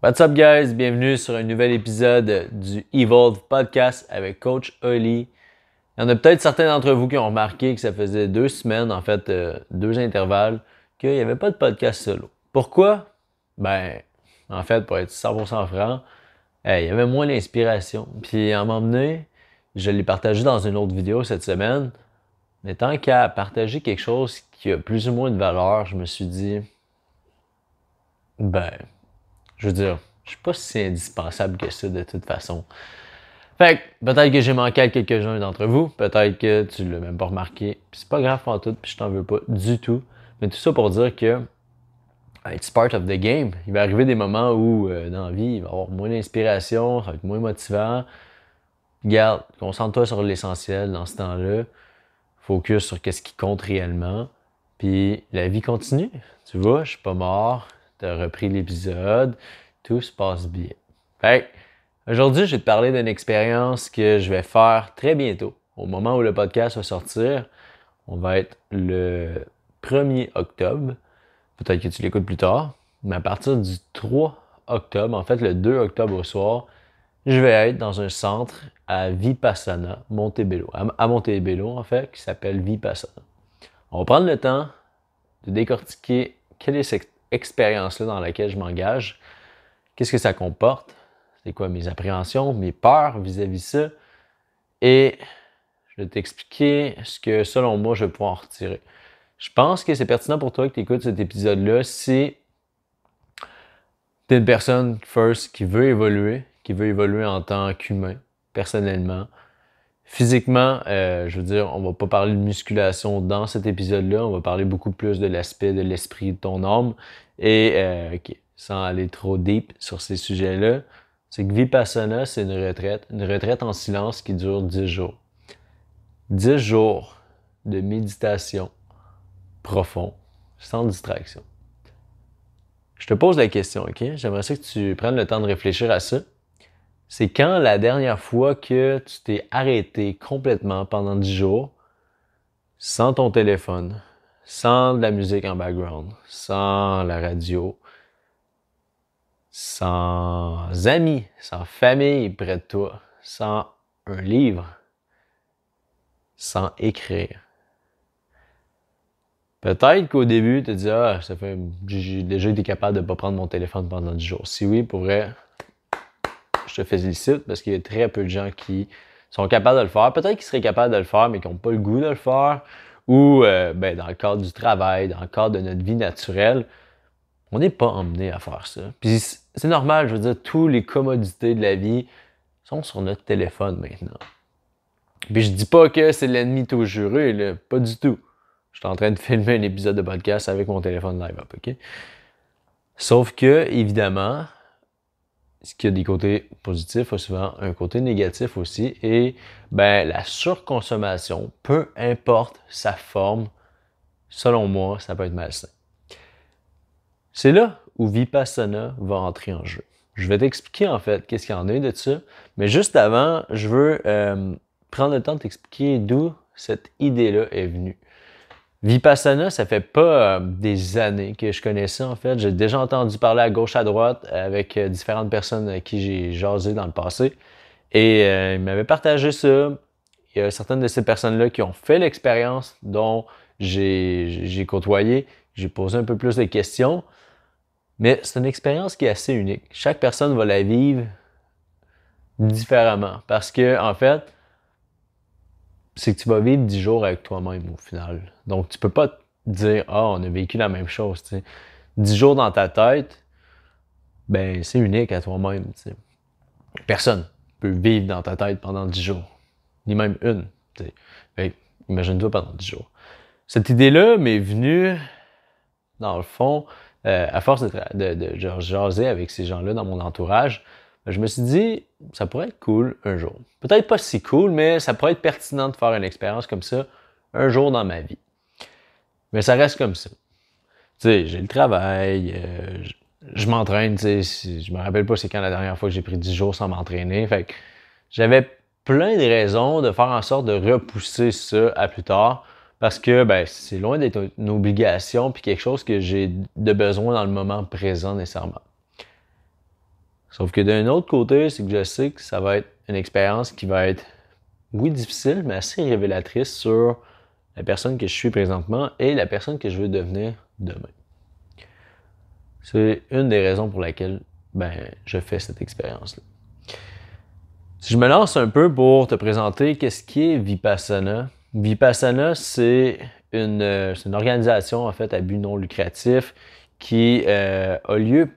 What's up guys, bienvenue sur un nouvel épisode du Evolve Podcast avec Coach Oli. Il y en a peut-être certains d'entre vous qui ont remarqué que ça faisait deux semaines, en fait euh, deux intervalles, qu'il n'y avait pas de podcast solo. Pourquoi? Ben, en fait, pour être 100% franc, il y avait moins l'inspiration. Puis à un moment donné, je l'ai partagé dans une autre vidéo cette semaine, mais tant qu'à partager quelque chose qui a plus ou moins de valeur, je me suis dit, ben, je veux dire, je suis pas si indispensable que ça de toute façon. Fait peut-être que j'ai manqué à quelques-uns d'entre vous, peut-être que tu ne l'as même pas remarqué, Ce c'est pas grave en tout, puis je t'en veux pas du tout. Mais tout ça pour dire que euh, it's part of the game. Il va arriver des moments où euh, dans la vie, il va y avoir moins d'inspiration, ça va être moins motivant. Garde, concentre-toi sur l'essentiel dans ce temps-là. Focus sur qu'est-ce qui compte réellement. Puis la vie continue. Tu vois, je suis pas mort as repris l'épisode, tout se passe bien. aujourd'hui, je vais te parler d'une expérience que je vais faire très bientôt. Au moment où le podcast va sortir, on va être le 1er octobre. Peut-être que tu l'écoutes plus tard, mais à partir du 3 octobre, en fait le 2 octobre au soir, je vais être dans un centre à Vipassana, Montebello, à Montebello en fait, qui s'appelle Vipassana. On va prendre le temps de décortiquer quel est cette expérience-là dans laquelle je m'engage, qu'est-ce que ça comporte, c'est quoi mes appréhensions, mes peurs vis-à-vis ça, et je vais t'expliquer ce que selon moi je vais pouvoir en retirer. Je pense que c'est pertinent pour toi que tu écoutes cet épisode-là si tu es une personne, first, qui veut évoluer, qui veut évoluer en tant qu'humain, personnellement, Physiquement, euh, je veux dire, on va pas parler de musculation dans cet épisode-là. On va parler beaucoup plus de l'aspect de l'esprit de ton homme. Et euh, sans aller trop deep sur ces sujets-là, c'est que Vipassana, c'est une retraite, une retraite en silence qui dure 10 jours. 10 jours de méditation profond, sans distraction. Je te pose la question, OK? J'aimerais que tu prennes le temps de réfléchir à ça. C'est quand la dernière fois que tu t'es arrêté complètement pendant 10 jours, sans ton téléphone, sans de la musique en background, sans la radio, sans amis, sans famille près de toi, sans un livre, sans écrire. Peut-être qu'au début, tu te dis Ah, ça fait, j'ai déjà été capable de ne pas prendre mon téléphone pendant 10 jours. Si oui, pour te félicite parce qu'il y a très peu de gens qui sont capables de le faire. Peut-être qu'ils seraient capables de le faire, mais qui n'ont pas le goût de le faire. Ou euh, ben, dans le cadre du travail, dans le cadre de notre vie naturelle, on n'est pas emmené à faire ça. Puis c'est normal, je veux dire, toutes les commodités de la vie sont sur notre téléphone maintenant. Puis je dis pas que c'est l'ennemi tout juré, pas du tout. Je suis en train de filmer un épisode de podcast avec mon téléphone live OK? Sauf que, évidemment, ce qui a des côtés positifs a souvent un côté négatif aussi. Et ben, la surconsommation, peu importe sa forme, selon moi, ça peut être malsain. C'est là où Vipassana va entrer en jeu. Je vais t'expliquer en fait qu'est-ce qu'il y en a de ça, mais juste avant, je veux euh, prendre le temps de t'expliquer d'où cette idée-là est venue. Vipassana, ça fait pas euh, des années que je connaissais en fait. J'ai déjà entendu parler à gauche, à droite avec euh, différentes personnes à qui j'ai jasé dans le passé. Et euh, ils m'avaient partagé ça. Il y a certaines de ces personnes-là qui ont fait l'expérience dont j'ai côtoyé. J'ai posé un peu plus de questions. Mais c'est une expérience qui est assez unique. Chaque personne va la vivre différemment. Parce que, en fait, c'est que tu vas vivre dix jours avec toi-même au final. Donc, tu peux pas te dire Ah, on a vécu la même chose. Dix 10 jours dans ta tête, ben, c'est unique à toi-même. Personne peut vivre dans ta tête pendant dix jours, ni même une. Imagine-toi pendant dix jours. Cette idée-là m'est venue, dans le fond, euh, à force de, de jaser avec ces gens-là dans mon entourage je me suis dit, ça pourrait être cool un jour. Peut-être pas si cool, mais ça pourrait être pertinent de faire une expérience comme ça un jour dans ma vie. Mais ça reste comme ça. Tu sais, j'ai le travail, euh, je, m'entraîne, tu sais, je me rappelle pas c'est quand la dernière fois que j'ai pris 10 jours sans m'entraîner. Fait j'avais plein de raisons de faire en sorte de repousser ça à plus tard parce que ben, c'est loin d'être une obligation puis quelque chose que j'ai de besoin dans le moment présent nécessairement. Sauf que d'un autre côté, c'est que je sais que ça va être une expérience qui va être, oui, difficile, mais assez révélatrice sur la personne que je suis présentement et la personne que je veux devenir demain. C'est une des raisons pour laquelle ben, je fais cette expérience-là. Si je me lance un peu pour te présenter qu'est-ce qui est Vipassana, Vipassana, c'est une, organisation en fait à but non lucratif qui euh, a lieu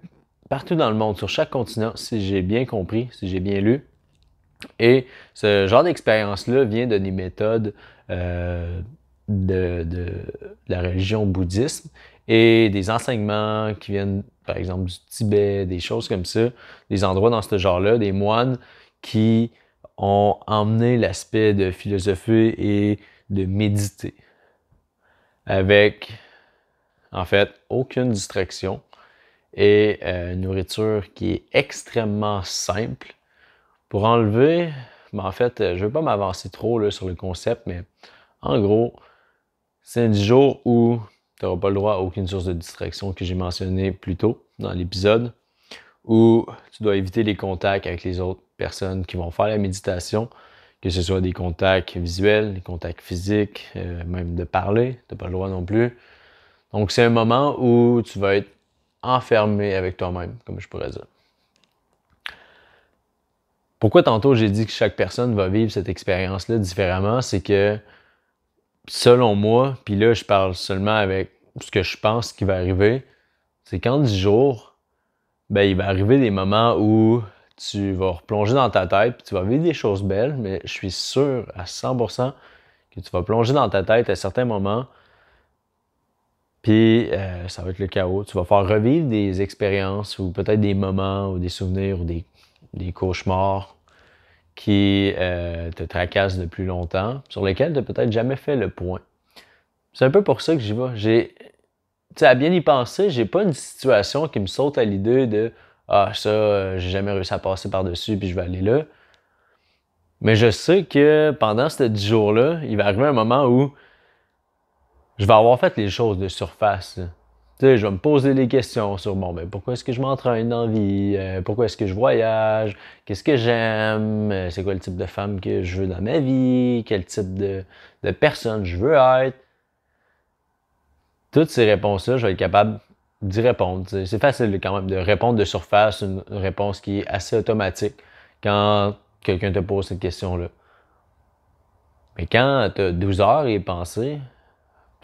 partout dans le monde, sur chaque continent, si j'ai bien compris, si j'ai bien lu. Et ce genre d'expérience-là vient de des méthodes euh, de, la religion bouddhisme et des enseignements qui viennent, par exemple, du Tibet, des choses comme ça, des endroits dans ce genre-là, des moines qui ont emmené l'aspect de philosophie et de méditer avec, en fait, aucune distraction et euh, une nourriture qui est extrêmement simple. Pour enlever, mais ben, en fait, je ne veux pas m'avancer trop là, sur le concept, mais en gros, c'est un jour où tu n'auras pas le droit à aucune source de distraction que j'ai mentionné plus tôt dans l'épisode, où tu dois éviter les contacts avec les autres personnes qui vont faire la méditation, que ce soit des contacts visuels, des contacts physiques, euh, même de parler, tu n'as pas le droit non plus. Donc c'est un moment où tu vas être enfermé avec toi-même, comme je pourrais dire. Pourquoi tantôt j'ai dit que chaque personne va vivre cette expérience-là différemment, c'est que selon moi, puis là je parle seulement avec ce que je pense qui va arriver, c'est qu'en 10 jours, ben, il va arriver des moments où tu vas replonger dans ta tête, tu vas vivre des choses belles, mais je suis sûr à 100% que tu vas plonger dans ta tête à certains moments puis euh, ça va être le chaos. Tu vas faire revivre des expériences ou peut-être des moments ou des souvenirs ou des, des cauchemars qui euh, te tracassent depuis longtemps, sur lesquels tu n'as peut-être jamais fait le point. C'est un peu pour ça que j'y vais. J'ai, tu à bien y penser, j'ai pas une situation qui me saute à l'idée de Ah, ça, euh, j'ai jamais réussi à passer par-dessus, puis je vais aller là. Mais je sais que pendant ces 10 jours-là, il va arriver un moment où je vais avoir fait les choses de surface. Tu sais, je vais me poser des questions sur bon, ben, pourquoi est-ce que je m'entraîne dans la vie, euh, pourquoi est-ce que je voyage, qu'est-ce que j'aime, euh, c'est quoi le type de femme que je veux dans ma vie, quel type de, de personne je veux être. Toutes ces réponses-là, je vais être capable d'y répondre. C'est facile quand même de répondre de surface, une réponse qui est assez automatique quand quelqu'un te pose cette question-là. Mais quand tu as 12 heures et penser,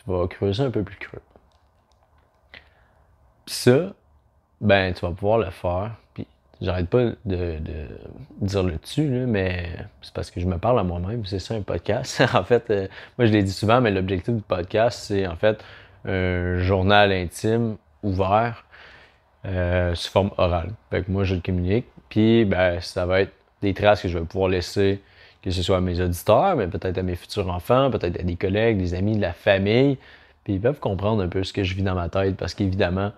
va creuser un peu plus creux. ça, ben, tu vas pouvoir le faire. Puis j'arrête pas de, dire le dessus, mais c'est parce que je me parle à moi-même. C'est ça un podcast. en fait, euh, moi je l'ai dit souvent, mais l'objectif du podcast, c'est en fait un journal intime ouvert euh, sous forme orale. Fait moi je le communique. Puis ben, ça va être des traces que je vais pouvoir laisser que ce soit à mes auditeurs, mais peut-être à mes futurs enfants, peut-être à des collègues, des amis, de la famille. Puis ils peuvent comprendre un peu ce que je vis dans ma tête parce qu'évidemment,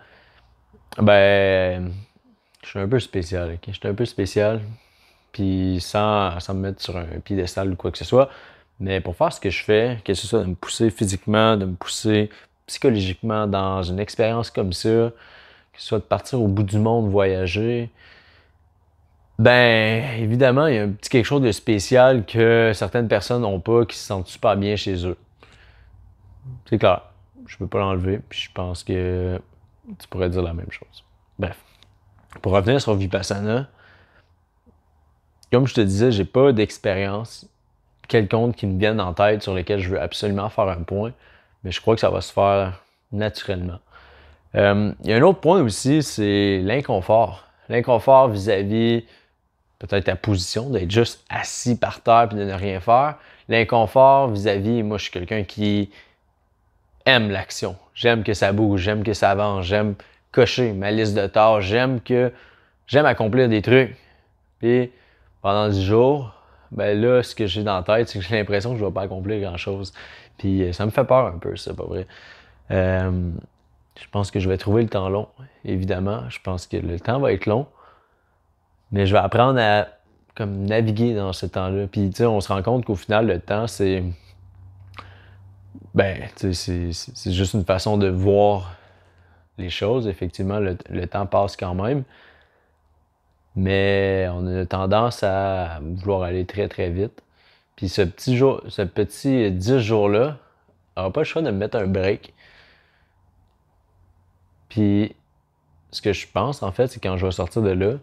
ben, je suis un peu spécial. Je suis un peu spécial. Puis sans, me mettre sur un piédestal ou quoi que ce soit. Mais pour faire ce que je fais, que ce soit de me pousser physiquement, de me pousser psychologiquement dans une expérience comme ça, que ce soit de partir au bout du monde, voyager, ben, évidemment, il y a un petit quelque chose de spécial que certaines personnes n'ont pas, qui se sentent super bien chez eux. C'est clair. Je peux pas l'enlever, puis je pense que tu pourrais dire la même chose. Bref. Pour revenir sur Vipassana, comme je te disais, j'ai pas d'expérience quelconque qui me vienne en tête sur laquelle je veux absolument faire un point, mais je crois que ça va se faire naturellement. Euh, il y a un autre point aussi, c'est l'inconfort. L'inconfort vis-à-vis peut-être ta position, d'être juste assis par terre puis de ne rien faire. L'inconfort vis-à-vis, moi, je suis quelqu'un qui aime l'action. J'aime que ça bouge, j'aime que ça avance, j'aime cocher ma liste de tâches, j'aime que j'aime accomplir des trucs. Puis pendant 10 jours, ben là, ce que j'ai dans la tête, c'est que j'ai l'impression que je ne vais pas accomplir grand-chose. Puis euh, ça me fait peur un peu, c'est pas vrai. Euh, je pense que je vais trouver le temps long, évidemment. Je pense que le temps va être long. Mais je vais apprendre à comme naviguer dans ce temps-là. Puis tu sais, on se rend compte qu'au final, le temps, c'est. Ben, tu sais, c'est juste une façon de voir les choses. Effectivement, le, temps passe quand même. Mais on a tendance à vouloir aller très, très vite. Puis ce petit jour, ce petit 10 jours-là, on n'aura pas le choix de mettre un break. Puis ce que je pense, en fait, c'est quand je vais sortir de là,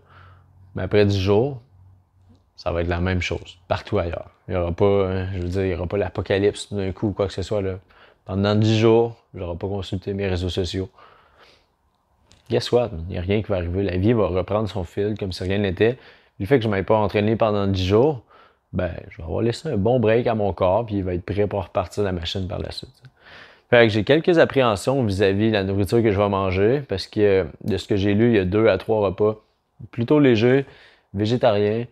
mais après 10 jours, ça va être la même chose partout ailleurs. Il n'y aura pas, hein, je veux dire, il y aura pas l'apocalypse d'un coup ou quoi que ce soit. Là. Pendant 10 jours, je n'aurai pas consulté mes réseaux sociaux. Guess what? Il n'y a rien qui va arriver. La vie va reprendre son fil comme si rien n'était. Le fait que je ne pas entraîné pendant 10 jours, ben, je vais avoir laissé un bon break à mon corps, puis il va être prêt pour repartir la machine par la suite. Fait j'ai quelques appréhensions vis-à-vis de la nourriture que je vais manger, parce que euh, de ce que j'ai lu, il y a deux à trois repas plutôt léger, végétarien.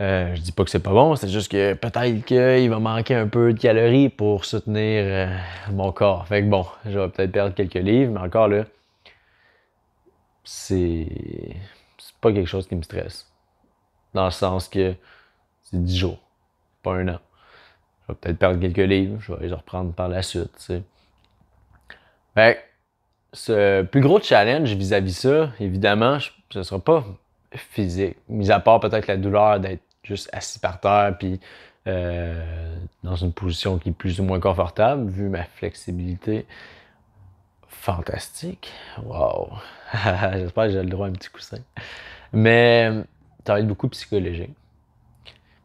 Euh, je dis pas que c'est pas bon, c'est juste que peut-être qu'il va manquer un peu de calories pour soutenir euh, mon corps. Fait que bon, je vais peut-être perdre quelques livres, mais encore là, c'est pas quelque chose qui me stresse. Dans le sens que c'est 10 jours, pas un an. Je vais peut-être perdre quelques livres, je vais les reprendre par la suite. Fait ce plus gros challenge vis-à-vis -vis ça, évidemment, je ce ne sera pas physique, mis à part peut-être la douleur d'être juste assis par terre, puis euh, dans une position qui est plus ou moins confortable, vu ma flexibilité. Fantastique. Wow. J'espère que j'ai le droit à un petit coussin. Mais ça va être beaucoup psychologique.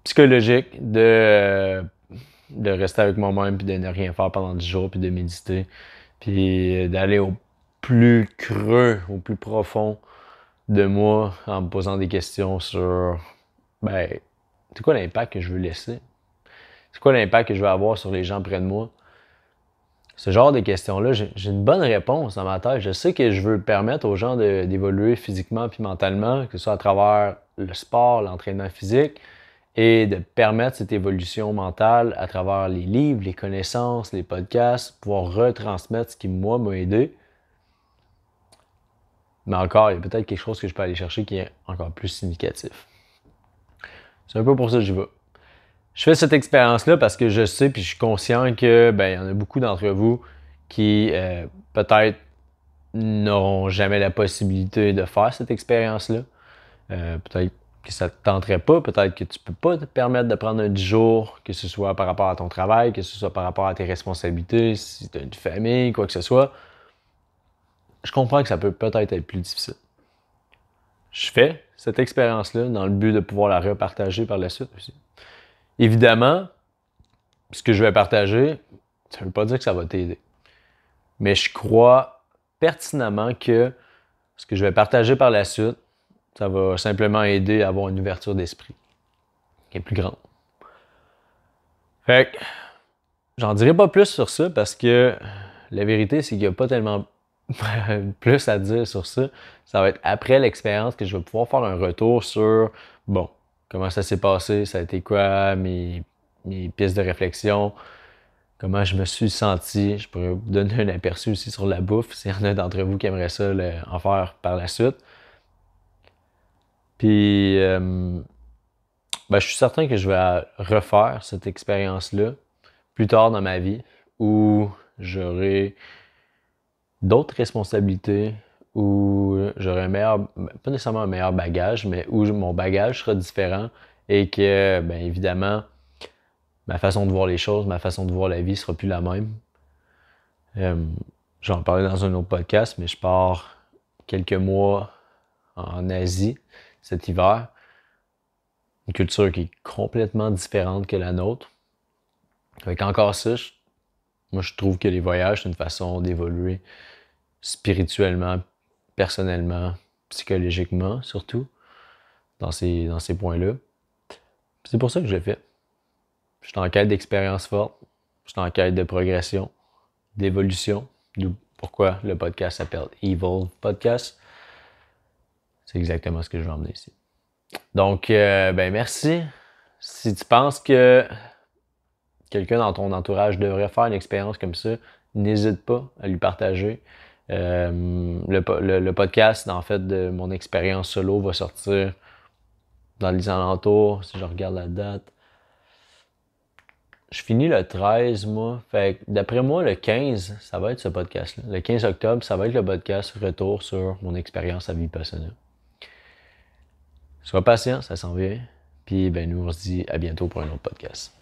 Psychologique de, de rester avec moi-même, puis de ne rien faire pendant 10 jours, puis de méditer, puis d'aller au plus creux, au plus profond de moi en me posant des questions sur ben, c'est quoi l'impact que je veux laisser? C'est quoi l'impact que je veux avoir sur les gens près de moi? Ce genre de questions-là, j'ai une bonne réponse dans ma tête. Je sais que je veux permettre aux gens d'évoluer physiquement puis mentalement, que ce soit à travers le sport, l'entraînement physique, et de permettre cette évolution mentale à travers les livres, les connaissances, les podcasts, pouvoir retransmettre ce qui, moi, m'a aidé mais encore, il y a peut-être quelque chose que je peux aller chercher qui est encore plus significatif. C'est un peu pour ça que je vais. Je fais cette expérience-là parce que je sais puis je suis conscient que ben, il y en a beaucoup d'entre vous qui euh, peut-être n'auront jamais la possibilité de faire cette expérience-là. Euh, peut-être que ça ne te tenterait pas, peut-être que tu ne peux pas te permettre de prendre un jour que ce soit par rapport à ton travail, que ce soit par rapport à tes responsabilités, si tu as une famille, quoi que ce soit je comprends que ça peut peut-être être plus difficile. Je fais cette expérience-là dans le but de pouvoir la repartager par la suite aussi. Évidemment, ce que je vais partager, ça ne veut pas dire que ça va t'aider. Mais je crois pertinemment que ce que je vais partager par la suite, ça va simplement aider à avoir une ouverture d'esprit qui est plus grande. Fait que, j'en dirai pas plus sur ça parce que la vérité, c'est qu'il n'y a pas tellement plus à dire sur ça. Ça va être après l'expérience que je vais pouvoir faire un retour sur, bon, comment ça s'est passé, ça a été quoi, mes, mes pistes de réflexion, comment je me suis senti. Je pourrais vous donner un aperçu aussi sur la bouffe, s'il y en a d'entre vous qui aimeraient ça en faire par la suite. Puis, euh, ben, je suis certain que je vais refaire cette expérience-là plus tard dans ma vie où j'aurai d'autres responsabilités où j'aurai un meilleur, pas nécessairement un meilleur bagage, mais où mon bagage sera différent et que, bien évidemment, ma façon de voir les choses, ma façon de voir la vie sera plus la même. Euh, J'en parlais dans un autre podcast, mais je pars quelques mois en Asie cet hiver. Une culture qui est complètement différente que la nôtre. Avec encore ça, moi, je trouve que les voyages, c'est une façon d'évoluer spirituellement, personnellement, psychologiquement, surtout, dans ces, dans ces points-là. C'est pour ça que je l'ai fais. Je suis en quête d'expérience forte, je suis en quête de progression, d'évolution, pourquoi le podcast s'appelle Evil Podcast. C'est exactement ce que je vais emmener ici. Donc, euh, ben merci. Si tu penses que quelqu'un dans ton entourage devrait faire une expérience comme ça, n'hésite pas à lui partager. Euh, le, podcast, en fait, de mon expérience solo va sortir dans les alentours, si je regarde la date. Je finis le 13, moi. Fait d'après moi, le 15, ça va être ce podcast-là. Le 15 octobre, ça va être le podcast retour sur mon expérience à vie personnelle. Sois patient, ça s'en vient. Puis, ben, nous, on se dit à bientôt pour un autre podcast.